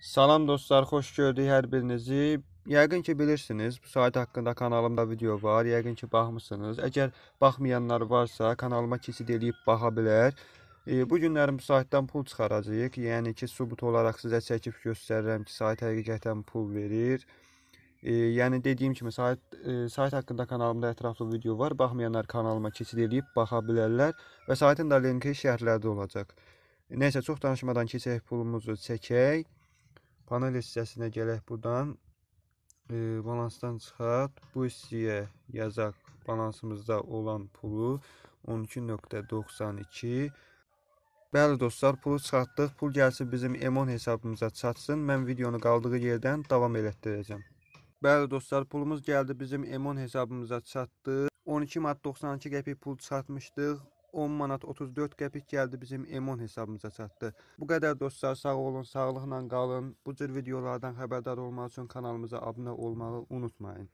Salam dostlar, xoş gördük hər birinizi. Yəqin ki, bilirsiniz, bu sayt haqqında kanalımda video var, yəqin ki, baxmısınız. Əgər baxmayanlar varsa, kanalıma keçid edib baxa bilər. E, bu günlər bu saytdan pul çıxaracağıq. Yəni ki, sübut olaraq sizə çəkib göstərirəm ki, sayt həqiqətən pul verir. E, yəni dediyim kimi sayt e, sayt haqqında kanalımda ətraflı video var. Baxmayanlar kanalıma keçid edib baxa bilərlər və saytın da linki şərhlərdə olacaq. Nəysə çox danışmadan keçək pulumuzu çəkək. Panel hissəsinə gələk buradan. E, balansdan çıxart. Bu hissəyə yazaq balansımızda olan pulu 12.92 Bəli dostlar, pulu çıxartdıq. Pul gəlsin bizim Emon hesabımıza çatsın. Mən videonu qaldığı yerdən davam elətdirəcəm. Bəli dostlar, pulumuz gəldi bizim Emon hesabımıza çatdı. 12 mat 92 qəpik pul çıxartmışdıq. 10 manat 34 qəpik gəldi bizim Emon hesabımıza çatdı. Bu qədər dostlar sağ olun, sağlıqla qalın. Bu cür videolardan xəbərdar olmaq üçün kanalımıza abunə olmağı unutmayın.